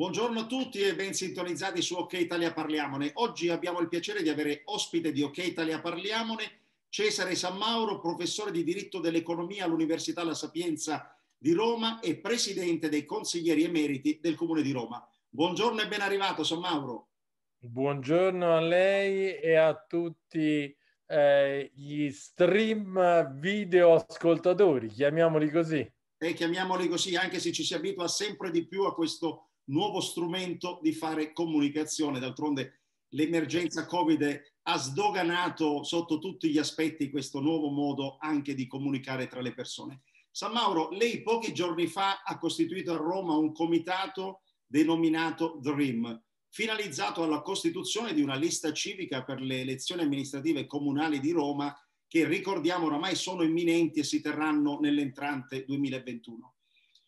Buongiorno a tutti e ben sintonizzati su OK Italia Parliamone. Oggi abbiamo il piacere di avere ospite di OK Italia Parliamone Cesare San Mauro, professore di diritto dell'economia all'Università La Sapienza di Roma e presidente dei consiglieri emeriti del Comune di Roma. Buongiorno e ben arrivato San Mauro. Buongiorno a lei e a tutti eh, gli stream video ascoltatori, chiamiamoli così. E chiamiamoli così, anche se ci si abitua sempre di più a questo nuovo strumento di fare comunicazione. D'altronde l'emergenza Covid ha sdoganato sotto tutti gli aspetti questo nuovo modo anche di comunicare tra le persone. San Mauro, lei pochi giorni fa ha costituito a Roma un comitato denominato DREAM, finalizzato alla costituzione di una lista civica per le elezioni amministrative comunali di Roma che ricordiamo oramai sono imminenti e si terranno nell'entrante 2021.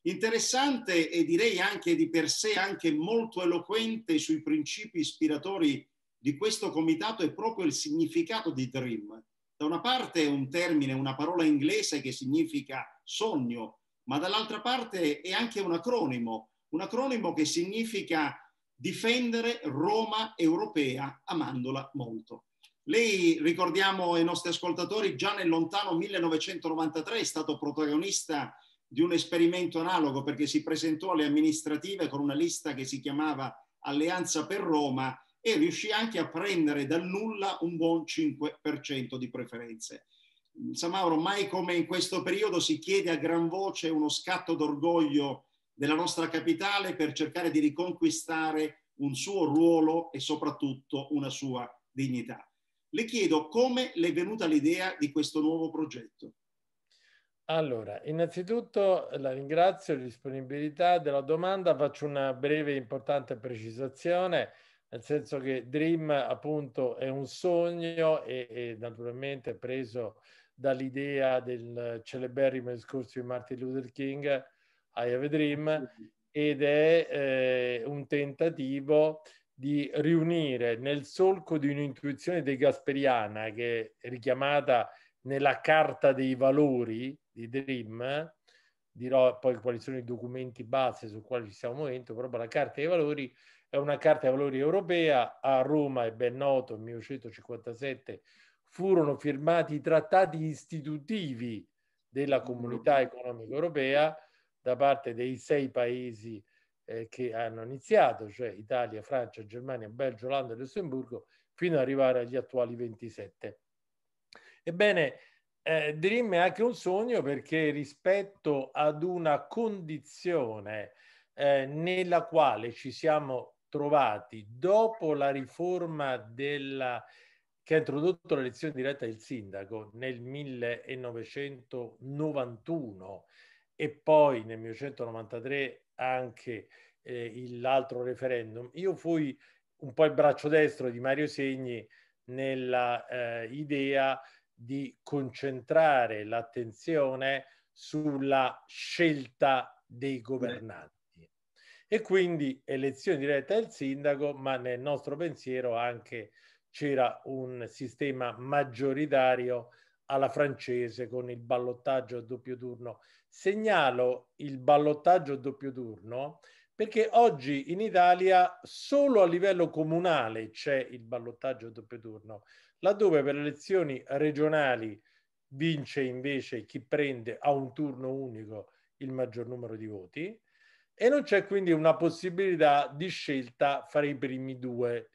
Interessante e direi anche di per sé anche molto eloquente sui principi ispiratori di questo comitato è proprio il significato di Dream. Da una parte è un termine, una parola inglese che significa sogno, ma dall'altra parte è anche un acronimo, un acronimo che significa difendere Roma europea amandola molto. Lei, ricordiamo ai nostri ascoltatori, già nel lontano 1993 è stato protagonista di un esperimento analogo perché si presentò alle amministrative con una lista che si chiamava Alleanza per Roma e riuscì anche a prendere dal nulla un buon 5% di preferenze. Mauro, mai come in questo periodo si chiede a gran voce uno scatto d'orgoglio della nostra capitale per cercare di riconquistare un suo ruolo e soprattutto una sua dignità. Le chiedo come le è venuta l'idea di questo nuovo progetto. Allora, innanzitutto eh, la ringrazio di disponibilità della domanda, faccio una breve e importante precisazione, nel senso che Dream appunto è un sogno e, e naturalmente preso dall'idea del celeberrimo discorso di Martin Luther King, I Have a Dream, ed è eh, un tentativo di riunire nel solco di un'intuizione de Gasperiana che è richiamata nella Carta dei Valori, di Dream, dirò poi quali sono i documenti base su quali ci stiamo muovendo, proprio la Carta dei Valori è una Carta dei Valori europea, a Roma è ben noto, nel 1957 furono firmati i trattati istitutivi della mm. comunità economica europea da parte dei sei paesi eh, che hanno iniziato, cioè Italia, Francia, Germania, Belgio, Olanda e Lussemburgo, fino ad arrivare agli attuali 27. Ebbene, eh, Dream è anche un sogno perché rispetto ad una condizione eh, nella quale ci siamo trovati dopo la riforma della, che ha introdotto l'elezione diretta del sindaco nel 1991 e poi nel 1993 anche eh, l'altro referendum, io fui un po' il braccio destro di Mario Segni nella eh, idea di concentrare l'attenzione sulla scelta dei governanti. E quindi elezione diretta del sindaco, ma nel nostro pensiero anche c'era un sistema maggioritario alla francese con il ballottaggio a doppio turno. Segnalo il ballottaggio a doppio turno perché oggi in Italia solo a livello comunale c'è il ballottaggio a doppio turno laddove per le elezioni regionali vince invece chi prende a un turno unico il maggior numero di voti e non c'è quindi una possibilità di scelta fra i primi due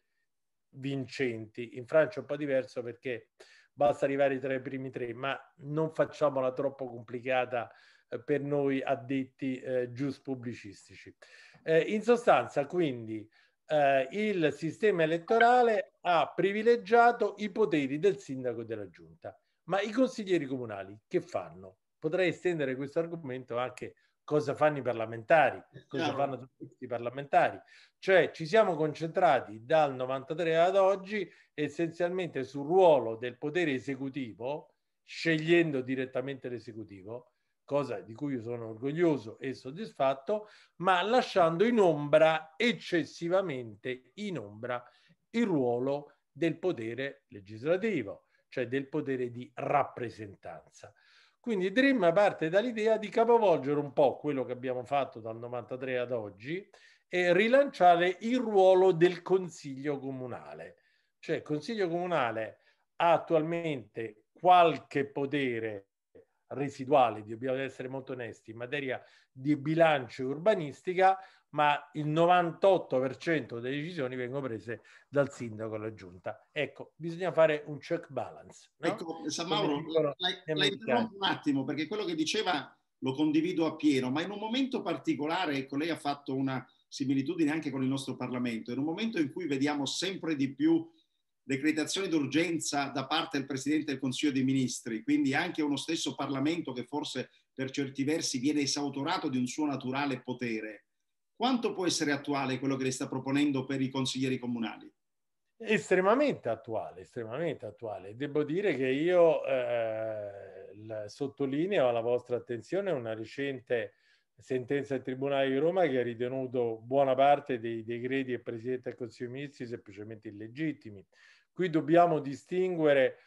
vincenti. In Francia è un po' diverso perché basta arrivare tra i primi tre, ma non facciamola troppo complicata eh, per noi addetti eh, gius pubblicistici. Eh, in sostanza, quindi, eh, il sistema elettorale ha privilegiato i poteri del sindaco e della giunta. Ma i consiglieri comunali che fanno? Potrei estendere questo argomento anche cosa fanno i parlamentari, cosa fanno tutti i parlamentari. Cioè ci siamo concentrati dal 93 ad oggi essenzialmente sul ruolo del potere esecutivo, scegliendo direttamente l'esecutivo, cosa di cui io sono orgoglioso e soddisfatto, ma lasciando in ombra, eccessivamente in ombra, il ruolo del potere legislativo, cioè del potere di rappresentanza. Quindi Dream parte dall'idea di capovolgere un po' quello che abbiamo fatto dal 93 ad oggi e rilanciare il ruolo del Consiglio Comunale. Cioè il Consiglio Comunale ha attualmente qualche potere residuali, dobbiamo essere molto onesti, in materia di bilancio e urbanistica, ma il 98% delle decisioni vengono prese dal sindaco alla giunta. Ecco, bisogna fare un check balance. No? Ecco, San Mauro, la, un attimo, perché quello che diceva lo condivido appieno, ma in un momento particolare, ecco, lei ha fatto una similitudine anche con il nostro Parlamento, in un momento in cui vediamo sempre di più decretazione d'urgenza da parte del Presidente del Consiglio dei Ministri, quindi anche uno stesso Parlamento che forse per certi versi viene esautorato di un suo naturale potere, quanto può essere attuale quello che le sta proponendo per i consiglieri comunali? Estremamente attuale, estremamente attuale. Devo dire che io eh, sottolineo alla vostra attenzione una recente sentenza del Tribunale di Roma che ha ritenuto buona parte dei decreti del Presidente del Consiglio dei Ministri semplicemente illegittimi. Qui dobbiamo distinguere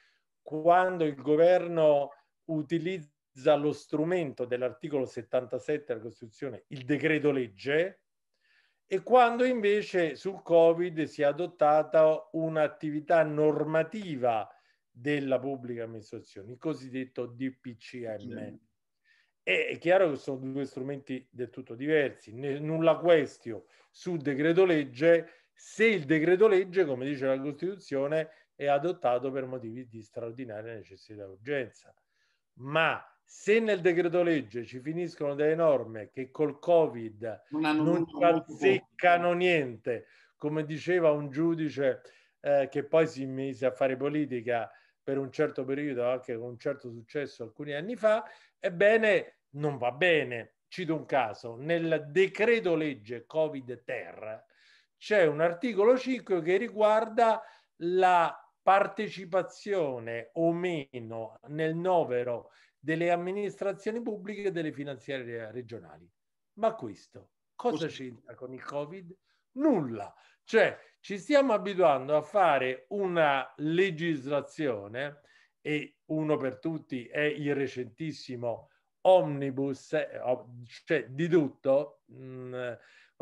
quando il governo utilizza lo strumento dell'articolo 77 della Costituzione, il decreto legge, e quando invece sul Covid si è adottata un'attività normativa della pubblica amministrazione, il cosiddetto DPCM è chiaro che sono due strumenti del tutto diversi. Nulla questio sul decreto legge se il decreto legge, come dice la Costituzione, è adottato per motivi di straordinaria necessità e urgenza. Ma se nel decreto legge ci finiscono delle norme che col Covid non, non ci azzeccano niente, come diceva un giudice eh, che poi si mise a fare politica per un certo periodo, anche con un certo successo alcuni anni fa, Ebbene, non va bene. Cito un caso, nel decreto legge Covid-Ter c'è un articolo 5 che riguarda la partecipazione o meno nel novero delle amministrazioni pubbliche e delle finanziarie regionali. Ma questo cosa c'entra con il Covid? Nulla. Cioè, ci stiamo abituando a fare una legislazione e uno per tutti è il recentissimo omnibus, eh, cioè didutto, mh,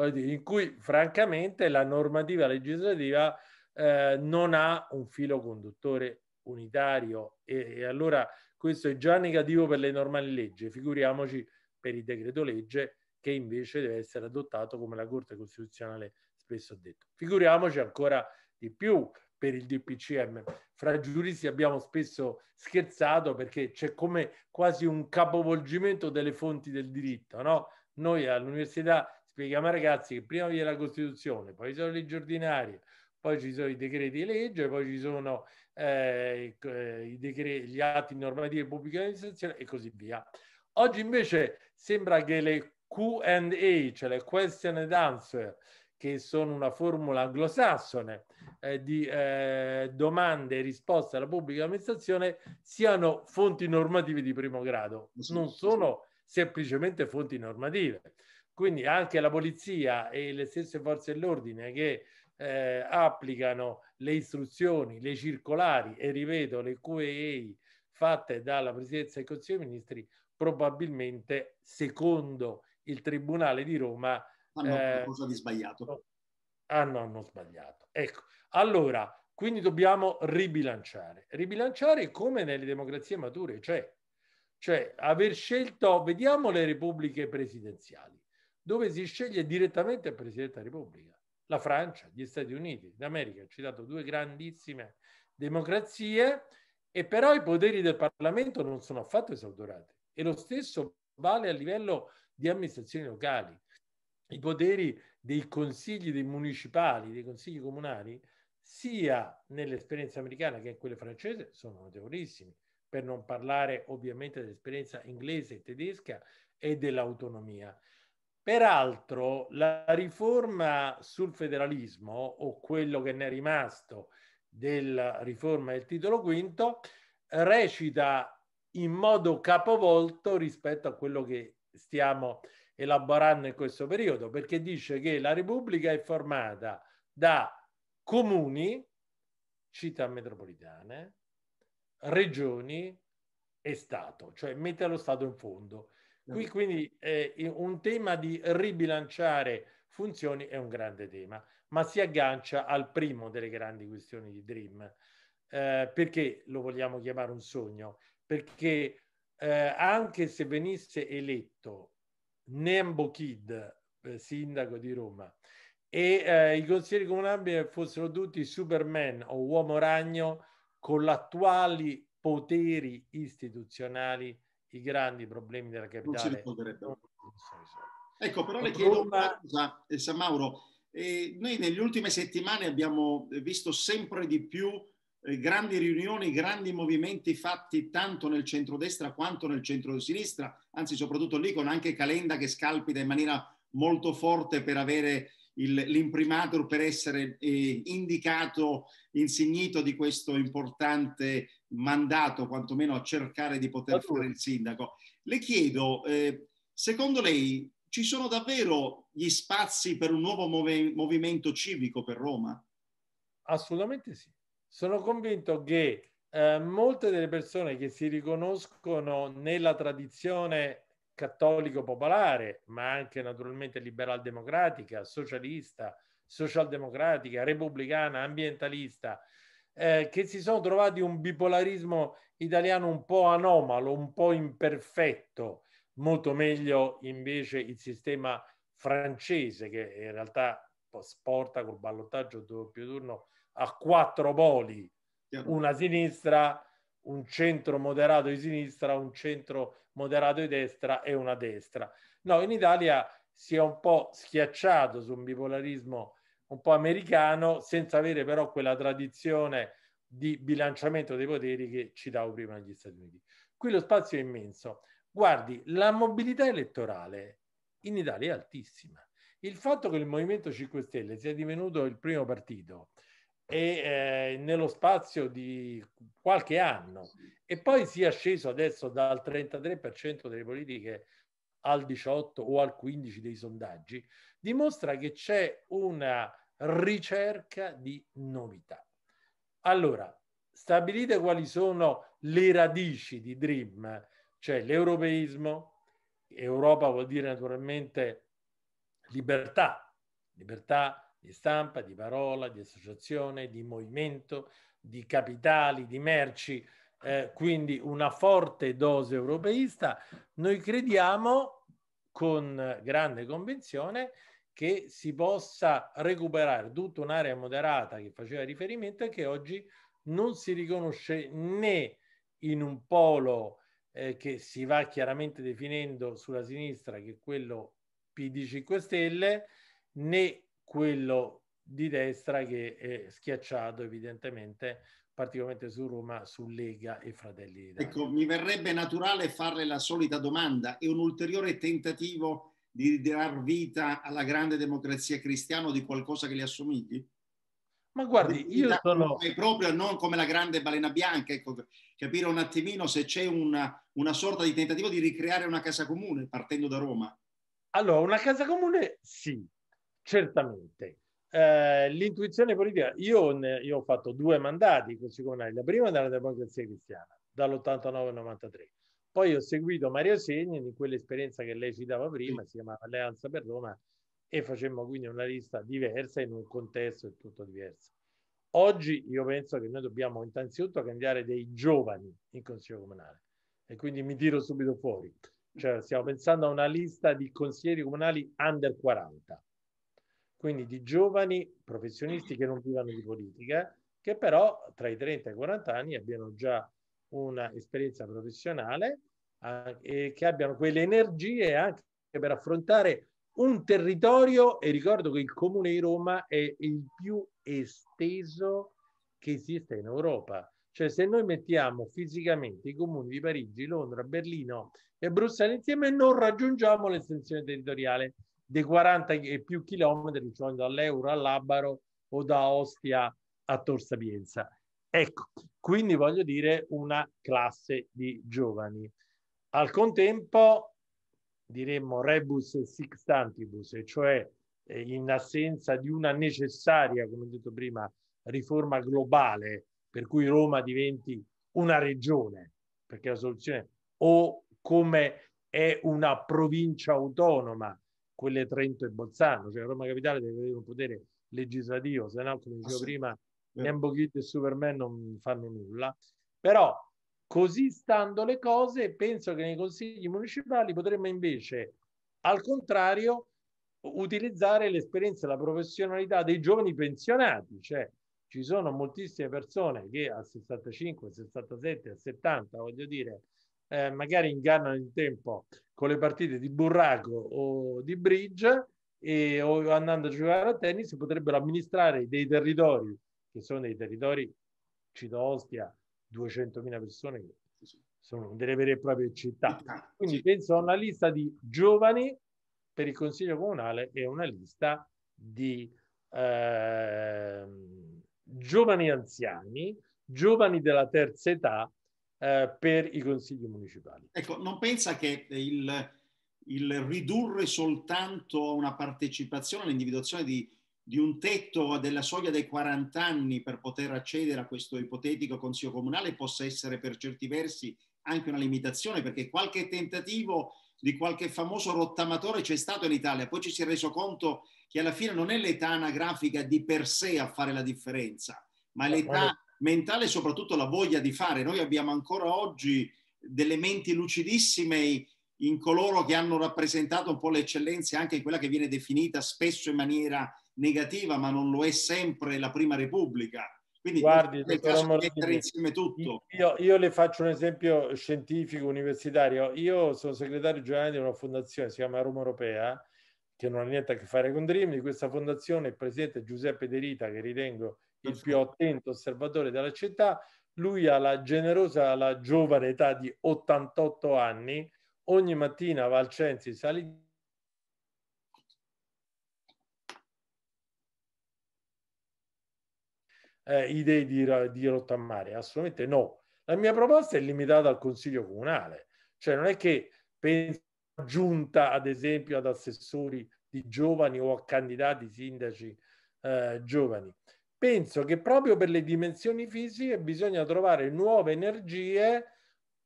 mm, in cui francamente la normativa legislativa eh, non ha un filo conduttore unitario e, e, allora questo è già negativo per le normali leggi, figuriamoci per il decreto legge che invece deve essere adottato come la Corte Costituzionale spesso ha detto. Figuriamoci ancora di più per il DPCM. Fra giuristi abbiamo spesso scherzato perché c'è come quasi un capovolgimento delle fonti del diritto, no? Noi all'università spieghiamo ai ragazzi che prima vi è la Costituzione, poi ci sono le leggi ordinarie, poi ci sono i decreti di legge, poi ci sono eh, eh decreti, gli atti normativi di pubblica amministrazione e così via. Oggi invece sembra che le Q&A, cioè le question and answer, che sono una formula anglosassone eh, di eh, domande e risposte alla pubblica amministrazione, siano fonti normative di primo grado, non sono semplicemente fonti normative. Quindi anche la polizia e le stesse forze dell'ordine che eh, applicano le istruzioni, le circolari e rivedo le QEI fatte dalla Presidenza del Consiglio dei Ministri, probabilmente secondo il Tribunale di Roma hanno eh, qualcosa di sbagliato. Oh, hanno, hanno sbagliato. Ecco, allora, quindi dobbiamo ribilanciare. Ribilanciare come nelle democrazie mature, cioè, cioè aver scelto, vediamo le repubbliche presidenziali, dove si sceglie direttamente il Presidente della Repubblica. La Francia, gli Stati Uniti, l'America, ci dato due grandissime democrazie, e però i poteri del Parlamento non sono affatto esautorati. E lo stesso vale a livello di amministrazioni locali i poteri dei consigli dei municipali, dei consigli comunali, sia nell'esperienza americana che in quella francese, sono notevolissimi, per non parlare ovviamente dell'esperienza inglese e tedesca e dell'autonomia. Peraltro la riforma sul federalismo o quello che ne è rimasto della riforma del titolo V recita in modo capovolto rispetto a quello che stiamo elaborando in questo periodo, perché dice che la Repubblica è formata da comuni, città metropolitane, regioni e Stato, cioè mette lo Stato in fondo. Qui quindi è eh, un tema di ribilanciare funzioni è un grande tema, ma si aggancia al primo delle grandi questioni di Dream. Eh, perché lo vogliamo chiamare un sogno? Perché eh, anche se venisse eletto Nembo Kid, eh, sindaco di Roma, e eh, i consiglieri comunali fossero tutti Superman o Uomo Ragno con l'attuali poteri istituzionali i grandi problemi della capitale. Ecco, però le chiedo una cosa, eh, San Mauro. Eh, noi nelle ultime settimane abbiamo visto sempre di più eh, grandi riunioni, grandi movimenti fatti tanto nel centrodestra quanto nel centro-sinistra, anzi soprattutto lì con anche Calenda che scalpita in maniera molto forte per avere il, l'imprimatur, per essere eh, indicato, insignito di questo importante mandato, quantomeno a cercare di poter fare il sindaco. Le chiedo, eh, secondo lei ci sono davvero gli spazi per un nuovo move- movimento civico per Roma? Assolutamente sì sono convinto che eh, molte delle persone che si riconoscono nella tradizione cattolico popolare, ma anche naturalmente liberal democratica, socialista, socialdemocratica, repubblicana, ambientalista, eh, che si sono trovati un bipolarismo italiano un po' anomalo, un po' imperfetto, molto meglio invece il sistema francese che in realtà sporta col ballottaggio doppio turno a quattro poli, una sinistra, un centro moderato di sinistra, un centro moderato di destra e una destra. No, in Italia si è un po' schiacciato su un bipolarismo un po' americano, senza avere però quella tradizione di bilanciamento dei poteri che citavo prima negli Stati Uniti. Qui lo spazio è immenso. Guardi, la mobilità elettorale in Italia è altissima. Il fatto che il Movimento 5 Stelle sia divenuto il primo partito, e eh, nello spazio di qualche anno e poi si è sceso adesso dal 33% delle politiche al 18 o al 15 dei sondaggi, dimostra che c'è una ricerca di novità. Allora, stabilite quali sono le radici di Dream, cioè l'europeismo, Europa vuol dire naturalmente libertà, libertà di stampa, di parola, di associazione, di movimento, di capitali, di merci, eh, quindi una forte dose europeista, noi crediamo con grande convinzione che si possa recuperare tutta un'area moderata che faceva riferimento e che oggi non si riconosce né in un polo eh, che si va chiaramente definendo sulla sinistra, che è quello PD 5 Stelle, né quello di destra che è schiacciato evidentemente particolarmente su Roma, su Lega e Fratelli d'Italia. Ecco, mi verrebbe naturale farle la solita domanda, è un ulteriore tentativo di dar vita alla grande democrazia cristiana o di qualcosa che le assomigli? Ma guardi, io sono... Proprio non come la grande balena bianca, ecco, capire un attimino se c'è una, una sorta di tentativo di ricreare una casa comune partendo da Roma. Allora, una casa comune sì, certamente. Eh, l'intuizione politica, io, ne, io, ho fatto due mandati così come la prima nella democrazia cristiana, dall'89 al 93. Poi ho seguito Mario Segni in quell'esperienza che lei citava prima, si chiamava Alleanza per Roma, e facemmo quindi una lista diversa in un contesto del tutto diverso. Oggi io penso che noi dobbiamo innanzitutto cambiare dei giovani in consiglio comunale e quindi mi tiro subito fuori. Cioè, stiamo pensando a una lista di consiglieri comunali under 40 quindi di giovani professionisti che non vivono di politica, che però tra i 30 e i 40 anni abbiano già un'esperienza professionale e che abbiano quelle energie anche per affrontare un territorio e ricordo che il comune di Roma è il più esteso che esiste in Europa. Cioè se noi mettiamo fisicamente i comuni di Parigi, Londra, Berlino e Bruxelles insieme non raggiungiamo l'estensione territoriale dei 40 e più chilometri che cioè dall'Euro all'Abaro o da Ostia a Tor Sapienza. Ecco, quindi voglio dire una classe di giovani. Al contempo diremmo rebus sixtantibus, cioè eh, in assenza di una necessaria, come ho detto prima, riforma globale per cui Roma diventi una regione, perché la soluzione o come è una provincia autonoma quelle Trento e Bolzano, cioè Roma Capitale deve avere un potere legislativo, se no, come dicevo ah, prima, Nembo Kid e Superman non fanno nulla. Però, così stando le cose, penso che nei consigli municipali potremmo invece, al contrario, utilizzare l'esperienza e la professionalità dei giovani pensionati, cioè ci sono moltissime persone che a 65, 67, 70, voglio dire, eh, magari ingannano in tempo con le partite di burraco o di bridge e, o andando a giocare a tennis potrebbero amministrare dei territori che sono dei territori cito Ostia 200.000 persone che sono delle vere e proprie città quindi penso a una lista di giovani per il consiglio comunale e una lista di eh, giovani anziani giovani della terza età eh, per i consigli municipali. Ecco, non pensa che eh, il, il ridurre soltanto una partecipazione all'individuazione di, di, un tetto della soglia dei 40 anni per poter accedere a questo ipotetico consiglio comunale possa essere per certi versi anche una limitazione, perché qualche tentativo di qualche famoso rottamatore c'è stato in Italia, poi ci si è reso conto che alla fine non è l'età anagrafica di per sé a fare la differenza, ma l'età mentale e soprattutto la voglia di fare. Noi abbiamo ancora oggi delle menti lucidissime in coloro che hanno rappresentato un po' le eccellenze anche in quella che viene definita spesso in maniera negativa, ma non lo è sempre la Prima Repubblica. Quindi Guardi, è il caso Mortini, di mettere insieme tutto. Io, io, le faccio un esempio scientifico universitario. Io sono segretario generale di una fondazione, si chiama Roma Europea, che non ha niente a che fare con Dream. Di questa fondazione il presidente Giuseppe De Rita, che ritengo il più attento osservatore della città, lui ha la generosa, la giovane età di 88 anni, ogni mattina va al Censi, sali eh, idee di, di rottamare, assolutamente no. La mia proposta è limitata al Consiglio Comunale, cioè non è che penso giunta ad esempio ad assessori di giovani o a candidati sindaci eh, giovani penso che proprio per le dimensioni fisiche bisogna trovare nuove energie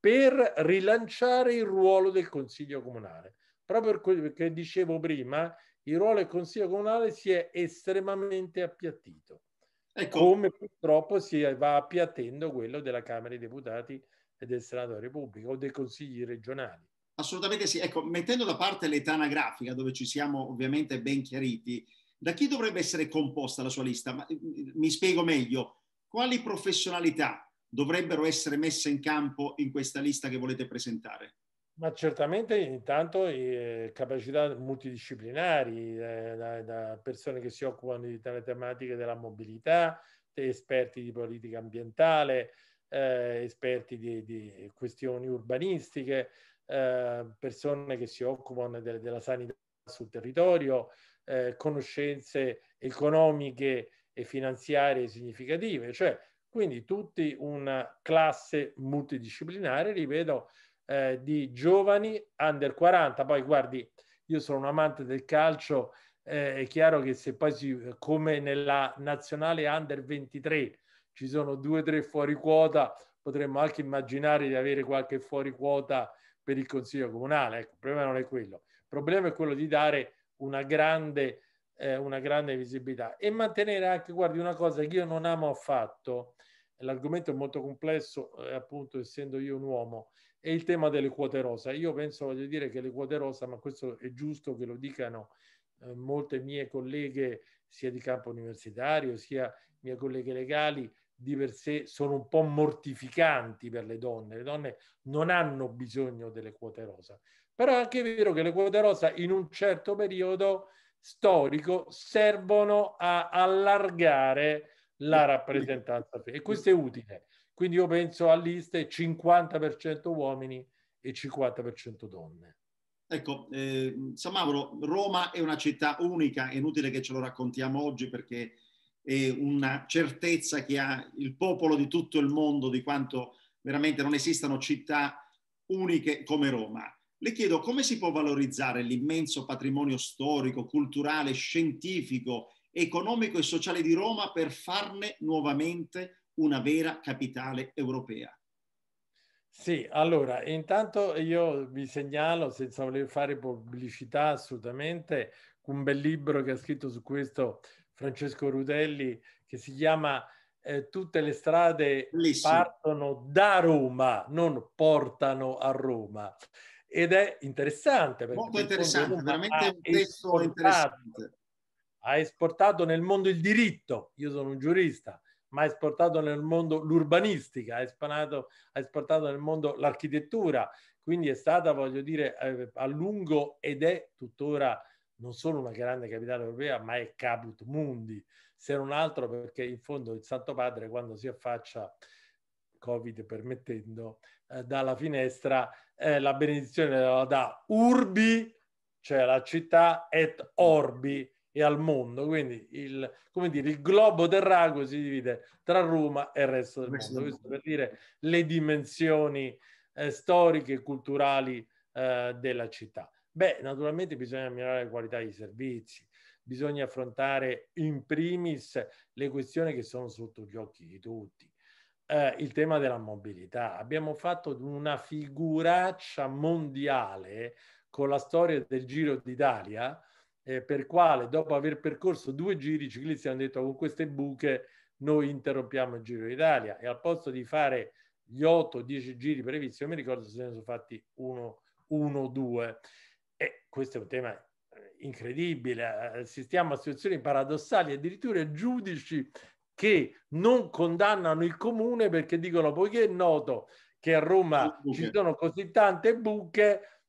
per rilanciare il ruolo del Consiglio Comunale. Proprio per quello che dicevo prima, il ruolo del Consiglio Comunale si è estremamente appiattito. Ecco. Come purtroppo si va appiattendo quello della Camera dei Deputati e del Senato della Repubblica o dei consigli regionali. Assolutamente sì. Ecco, mettendo da parte l'età anagrafica, dove ci siamo ovviamente ben chiariti, da chi dovrebbe essere composta la sua lista? Ma, mm, mi spiego meglio, quali professionalità dovrebbero essere messe in campo in questa lista che volete presentare? Ma certamente intanto eh, capacità multidisciplinari, eh, da, da, persone che si occupano di tale tematiche della mobilità, esperti di politica ambientale, eh, esperti di, di, questioni urbanistiche, eh, persone che si occupano de, della sanità sul territorio, eh, conoscenze economiche e finanziarie significative, cioè quindi tutti una classe multidisciplinare, ripeto, eh, di giovani under 40. Poi guardi, io sono un amante del calcio, eh, è chiaro che se poi si, come nella nazionale under 23 ci sono due o tre fuori quota, potremmo anche immaginare di avere qualche fuori quota per il Consiglio Comunale. Ecco, il problema non è quello. Il problema è quello di dare una grande, eh, una grande visibilità e mantenere anche, guardi, una cosa che io non amo affatto, l'argomento è molto complesso, eh, appunto essendo io un uomo, è il tema delle quote rosa. Io penso, voglio dire che le quote rosa, ma questo è giusto che lo dicano eh, molte mie colleghe, sia di campo universitario, sia mie colleghe legali, di per sé sono un po' mortificanti per le donne. Le donne non hanno bisogno delle quote rosa. Però è anche vero che le quote rosa in un certo periodo storico servono a allargare la rappresentanza femminile e questo è utile. Quindi io penso a liste 50% uomini e 50% donne. Ecco, eh, San Mauro, Roma è una città unica, è inutile che ce lo raccontiamo oggi perché è una certezza che ha il popolo di tutto il mondo di quanto veramente non esistano città uniche come Roma le chiedo come si può valorizzare l'immenso patrimonio storico, culturale, scientifico, economico e sociale di Roma per farne nuovamente una vera capitale europea. Sì, allora, intanto io vi segnalo, senza voler fare pubblicità assolutamente, un bel libro che ha scritto su questo Francesco Rudelli che si chiama eh, Tutte le strade Bellissimo. partono da Roma, non portano a Roma ed è interessante. Molto interessante, veramente un testo interessante. Ha esportato nel mondo il diritto, io sono un giurista, ma ha esportato nel mondo l'urbanistica, ha esportato, ha esportato nel mondo l'architettura, quindi è stata, voglio dire, eh, a lungo ed è tuttora non solo una grande capitale europea, ma è caput mundi, se non altro perché in fondo il Santo Padre quando si affaccia, Covid permettendo, eh, dalla finestra eh, la benedizione la dà Urbi, cioè la città, et Orbi, e al mondo. Quindi il, come dire, il globo del rago si divide tra Roma e il resto del mondo. Questo per dire le dimensioni eh, storiche e culturali eh, della città. Beh, naturalmente bisogna migliorare la qualità dei servizi, bisogna affrontare in primis le questioni che sono sotto gli occhi di tutti eh, il tema della mobilità. Abbiamo fatto una figuraccia mondiale con la storia del Giro d'Italia, eh, per quale dopo aver percorso due giri i ciclisti hanno detto con queste buche noi interrompiamo il Giro d'Italia e al posto di fare gli 8-10 giri previsti, io mi ricordo se ne sono fatti 1-2 due. E questo è un tema eh, incredibile, eh, assistiamo a situazioni paradossali, addirittura giudici che non condannano il comune perché dicono poiché è noto che a Roma ci sono così tante buche,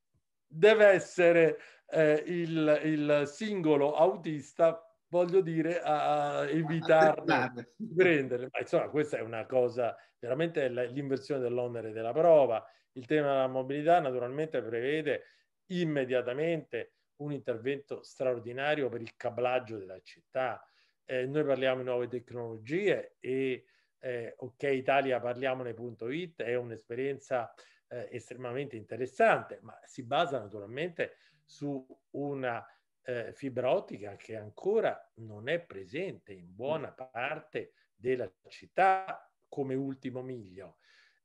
deve essere eh, il, il, singolo autista, voglio dire, a evitare di prendere. Ma insomma, questa è una cosa, veramente l'inversione dell'onere della prova. Il tema della mobilità naturalmente prevede immediatamente un intervento straordinario per il cablaggio della città, eh, noi parliamo di nuove tecnologie e eh, ok Italia parliamone.it è un'esperienza eh, estremamente interessante, ma si basa naturalmente su una eh, fibra ottica che ancora non è presente in buona mm. parte della città come ultimo miglio.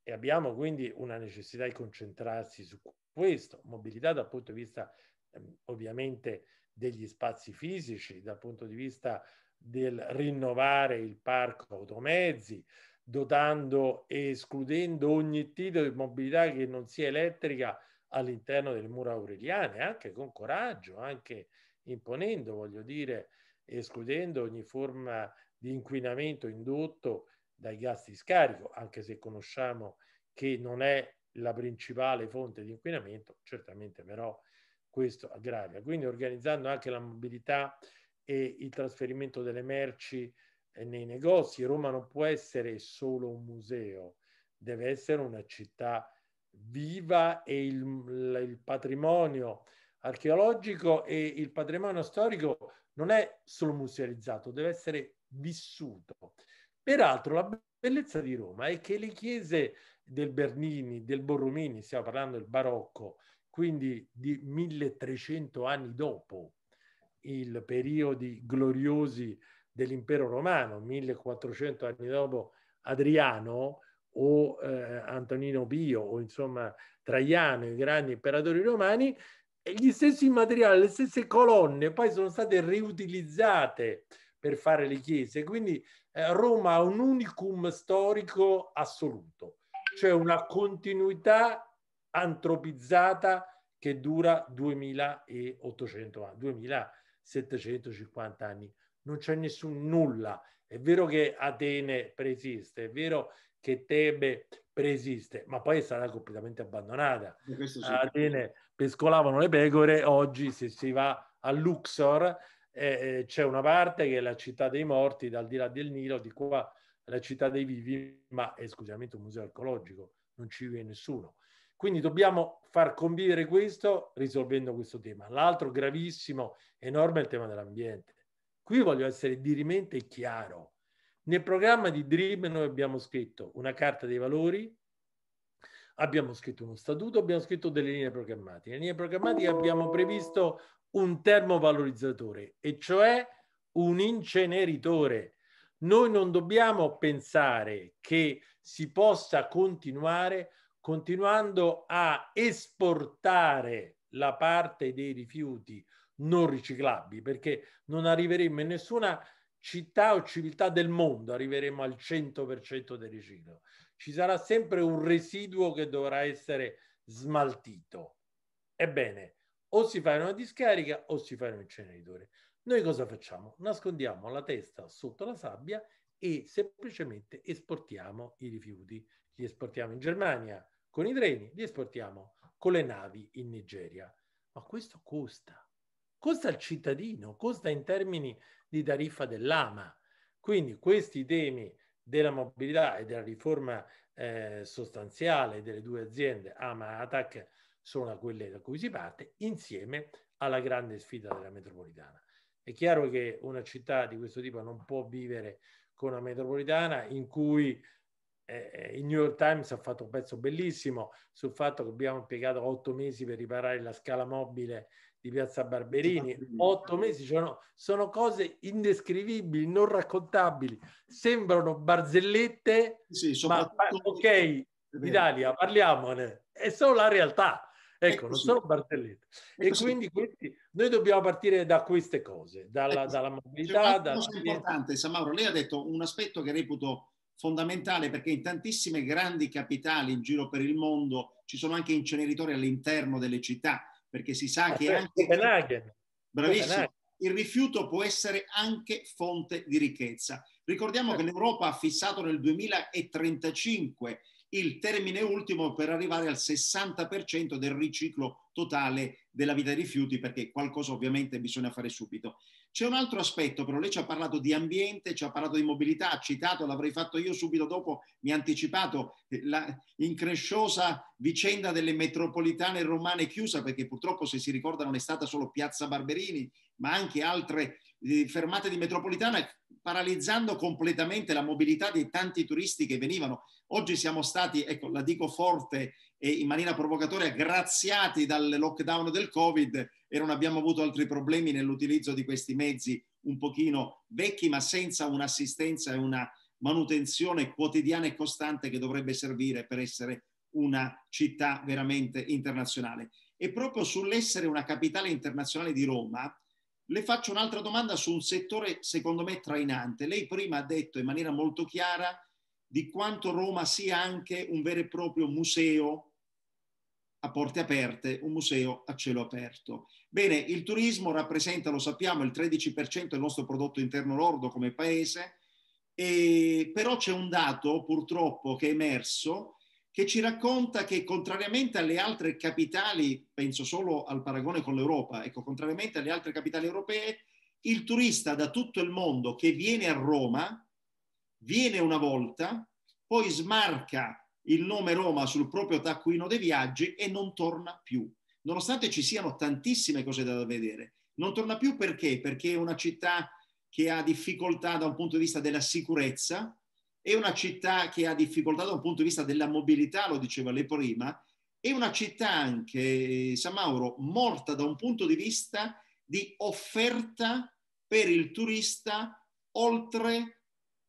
E abbiamo quindi una necessità di concentrarsi su questo, mobilità dal punto di vista ehm, ovviamente degli spazi fisici, dal punto di vista del rinnovare il parco automezzi, dotando e escludendo ogni tipo di mobilità che non sia elettrica all'interno delle mura aureliane, anche con coraggio, anche imponendo, voglio dire, escludendo ogni forma di inquinamento indotto dai gas di scarico, anche se conosciamo che non è la principale fonte di inquinamento, certamente però questo aggravia. Quindi organizzando anche la mobilità e il trasferimento delle merci eh, nei negozi. Roma non può essere solo un museo, deve essere una città viva e il, il patrimonio archeologico e il patrimonio storico non è solo musealizzato, deve essere vissuto. Peraltro la bellezza di Roma è che le chiese del Bernini, del Borromini, stiamo parlando del barocco, quindi di 1300 anni dopo, i periodi gloriosi dell'impero romano, 1400 anni dopo Adriano o eh, Antonino Pio o insomma Traiano, i grandi imperatori romani, gli stessi materiali, le stesse colonne poi sono state riutilizzate per fare le chiese, quindi eh, Roma ha un unicum storico assoluto, cioè una continuità antropizzata che dura 2800 anni, 2000 750 anni. Non c'è nessun nulla. È vero che Atene preesiste, è vero che Tebe preesiste, ma poi sarà completamente abbandonata. Sì. Atene pescolavano le pecore, oggi se si va a Luxor eh, eh, c'è una parte che è la città dei morti, dal di là del Nilo, di qua la città dei vivi, ma è esclusivamente un museo archeologico, non ci vive nessuno. Quindi dobbiamo far convivere questo risolvendo questo tema. L'altro gravissimo, enorme, è il tema dell'ambiente. Qui voglio essere dirimente e chiaro. Nel programma di Dream noi abbiamo scritto una carta dei valori, abbiamo scritto uno statuto, abbiamo scritto delle linee programmatiche. Le linee programmatiche abbiamo previsto un termovalorizzatore, e cioè un inceneritore. Noi non dobbiamo pensare che si possa continuare continuando a esportare la parte dei rifiuti non riciclabili, perché non arriveremo in nessuna città o civiltà del mondo, arriveremo al 100% del riciclo. Ci sarà sempre un residuo che dovrà essere smaltito. Ebbene, o si fa in una discarica o si fa in un inceneritore. Noi cosa facciamo? Nascondiamo la testa sotto la sabbia e semplicemente esportiamo i rifiuti. Li esportiamo in Germania, con i treni, li esportiamo con le navi in Nigeria. Ma questo costa, costa al cittadino, costa in termini di tariffa dell'AMA. Quindi questi temi della mobilità e della riforma eh, sostanziale delle due aziende, AMA e ATAC, sono quelle da cui si parte, insieme alla grande sfida della metropolitana. È chiaro che una città di questo tipo non può vivere con una metropolitana in cui eh, eh, il New York Times ha fatto un pezzo bellissimo sul fatto che abbiamo impiegato otto mesi per riparare la scala mobile di Piazza Barberini. Otto mesi sono, sono cose indescrivibili, non raccontabili, sembrano barzellette, sì, ma ok, Italia, parliamone, è solo la realtà. Ecco, ecco non sono barzellette. Ecco, e quindi questi, noi dobbiamo partire da queste cose, dalla, ecco, dalla mobilità. Dalla... importante, Samauro, lei ha detto un aspetto che reputo fondamentale perché in tantissime grandi capitali in giro per il mondo ci sono anche inceneritori all'interno delle città, perché si sa ah, che anche... Bravissimo. Il rifiuto può essere anche fonte di ricchezza. Ricordiamo che l'Europa ha fissato nel 2035 il termine ultimo per arrivare al 60% del riciclo totale della vita dei rifiuti, perché qualcosa ovviamente bisogna fare subito. C'è un altro aspetto, però lei ci ha parlato di ambiente, ci ha parlato di mobilità, ha citato, l'avrei fatto io subito dopo, mi ha anticipato, eh, la incresciosa vicenda delle metropolitane romane chiusa, perché purtroppo se si ricorda non è stata solo Piazza Barberini, ma anche altre fermate di metropolitana paralizzando completamente la mobilità dei tanti turisti che venivano. Oggi siamo stati, ecco, la dico forte e in maniera provocatoria, graziati dal lockdown del Covid e non abbiamo avuto altri problemi nell'utilizzo di questi mezzi un pochino vecchi, ma senza un'assistenza e una manutenzione quotidiana e costante che dovrebbe servire per essere una città veramente internazionale. E proprio sull'essere una capitale internazionale di Roma, le faccio un'altra domanda su un settore secondo me trainante. Lei prima ha detto in maniera molto chiara di quanto Roma sia anche un vero e proprio museo a porte aperte, un museo a cielo aperto. Bene, il turismo rappresenta, lo sappiamo, il 13% del nostro prodotto interno lordo come paese, e però c'è un dato purtroppo che è emerso che ci racconta che contrariamente alle altre capitali, penso solo al paragone con l'Europa, ecco, contrariamente alle altre capitali europee, il turista da tutto il mondo che viene a Roma, viene una volta, poi smarca il nome Roma sul proprio taccuino dei viaggi e non torna più. Nonostante ci siano tantissime cose da vedere, non torna più perché? Perché è una città che ha difficoltà da un punto di vista della sicurezza, è una città che ha difficoltà da un punto di vista della mobilità, lo diceva lei prima, è una città anche, eh, San Mauro, morta da un punto di vista di offerta per il turista oltre,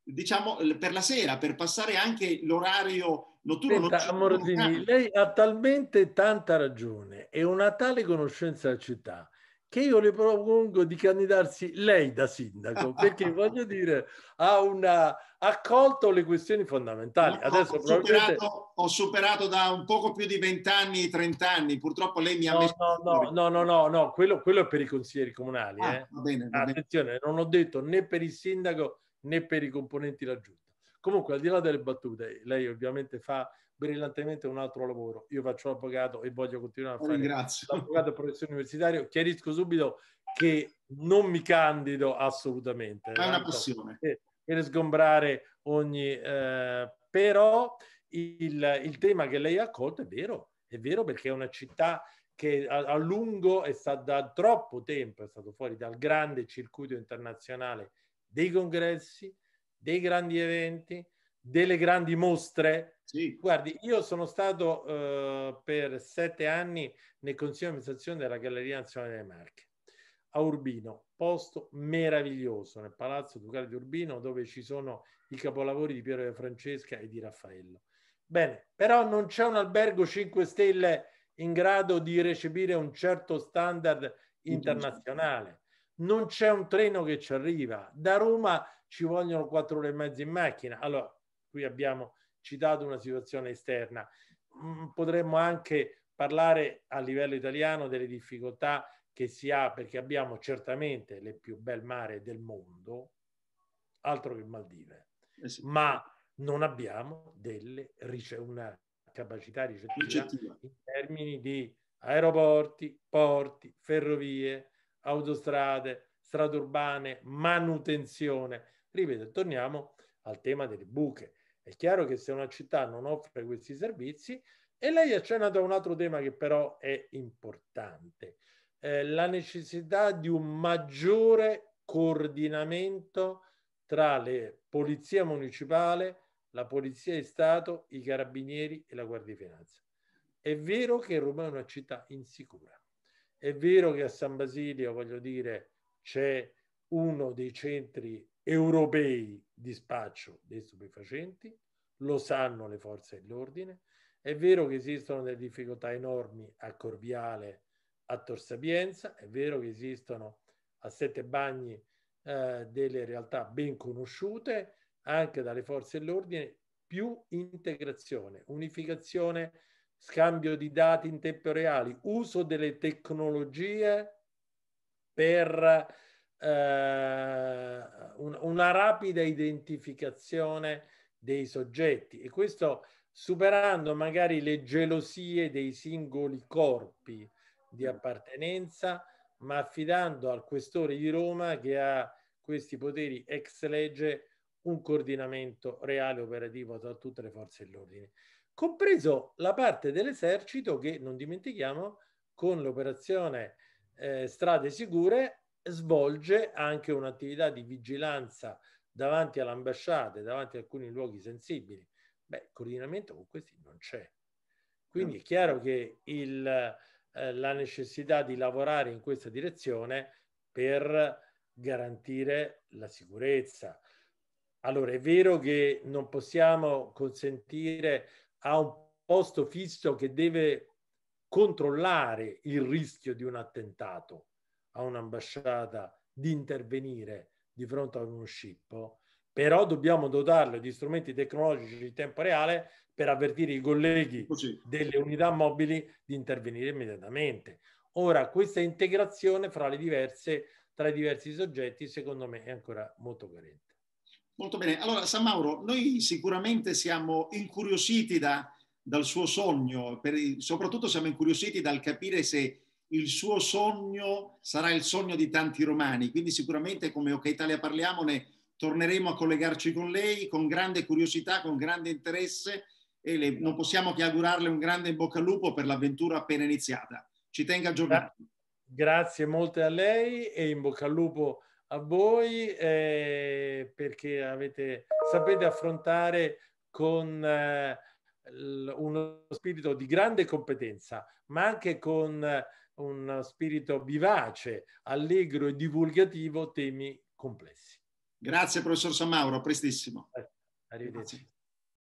diciamo, per la sera, per passare anche l'orario notturno. Senta, Amorosini, lei ha talmente tanta ragione e una tale conoscenza della città che io le propongo di candidarsi lei da sindaco, perché voglio dire, ha, una, ha le questioni fondamentali. Adesso ho, probabilmente... superato, ho superato da un poco più di vent'anni, trent'anni, purtroppo lei mi ha no, messo... No, no, no, no, no, quello, quello è per i consiglieri comunali. Ah, eh. va bene, va Attenzione, bene. non ho detto né per il sindaco né per i componenti della giunta. Comunque, al di là delle battute, lei ovviamente fa brillantemente un altro lavoro. Io faccio l'avvocato e voglio continuare a fare Ringrazio. l'avvocato professore universitario. Chiarisco subito che non mi candido assolutamente. È una eh, passione. Eh, per, sgombrare ogni... Eh, però il, il tema che lei ha accolto è vero, è vero perché è una città che a, a lungo è stata da troppo tempo, è stato fuori dal grande circuito internazionale dei congressi, dei grandi eventi, delle grandi mostre? Sì. Guardi, io sono stato eh, per sette anni nel consiglio di amministrazione della Galleria Nazionale delle Marche a Urbino, posto meraviglioso nel Palazzo Ducale di Urbino dove ci sono i capolavori di Piero e Francesca e di Raffaello. Bene, però non c'è un albergo 5 stelle in grado di recepire un certo standard internazionale. Non c'è un treno che ci arriva. Da Roma ci vogliono quattro ore e mezza in macchina. Allora, Qui abbiamo citato una situazione esterna. Mm, potremmo anche parlare a livello italiano delle difficoltà che si ha perché abbiamo certamente le più bel mare del mondo, altro che Maldive, eh sì. ma non abbiamo delle, una capacità ricettiva, ricettiva in termini di aeroporti, porti, ferrovie, autostrade, strade urbane, manutenzione. Ripeto, torniamo al tema delle buche. È chiaro che se una città non offre questi servizi, e lei ha accennato a un altro tema che però è importante, eh, la necessità di un maggiore coordinamento tra le polizia municipale, la polizia di Stato, i carabinieri e la Guardia di Finanza. È vero che Roma è una città insicura, è vero che a San Basilio, voglio dire, c'è uno dei centri europei di spaccio dei stupefacenti, lo sanno le forze dell'ordine, è vero che esistono delle difficoltà enormi a Corviale, a Tor Sapienza, è vero che esistono a Sette Bagni eh, delle realtà ben conosciute anche dalle forze dell'ordine, più integrazione, unificazione, scambio di dati in tempo reale, uso delle tecnologie per eh, una rapida identificazione dei soggetti e questo superando magari le gelosie dei singoli corpi di mm. appartenenza, ma affidando al questore di Roma che ha questi poteri ex legge un coordinamento reale operativo tra tutte le forze dell'ordine, compreso la parte dell'esercito che, non dimentichiamo, con l'operazione eh, Strade Sicure svolge anche un'attività di vigilanza davanti all'ambasciata e davanti a alcuni luoghi sensibili. Beh, coordinamento con questi non c'è. Quindi è chiaro che il, eh, la necessità di lavorare in questa direzione per garantire la sicurezza. Allora, è vero che non possiamo consentire a un posto fisso che deve controllare il rischio di un attentato, a un'ambasciata di intervenire di fronte a uno scippo, però dobbiamo dotarlo di strumenti tecnologici di tempo reale per avvertire i colleghi delle unità mobili di intervenire immediatamente. Ora, questa integrazione fra, le diverse, tra i diversi soggetti, secondo me, è ancora molto carente. Molto bene. Allora, San Mauro, noi sicuramente siamo incuriositi da, dal suo sogno, per, soprattutto siamo incuriositi dal capire se il suo sogno sarà il sogno di tanti romani, quindi sicuramente come Ok Italia Parliamone torneremo a collegarci con lei con grande curiosità, con grande interesse e le, non possiamo che augurarle un grande in bocca al lupo per l'avventura appena iniziata. Ci tenga aggiornati. Grazie molte a lei e in bocca al lupo a voi eh, perché avete, sapete affrontare con eh, uno spirito di grande competenza, ma anche con eh, un spirito vivace, allegro e divulgativo temi complessi. Grazie professor Sammauro, a prestissimo. Arrivederci. Grazie.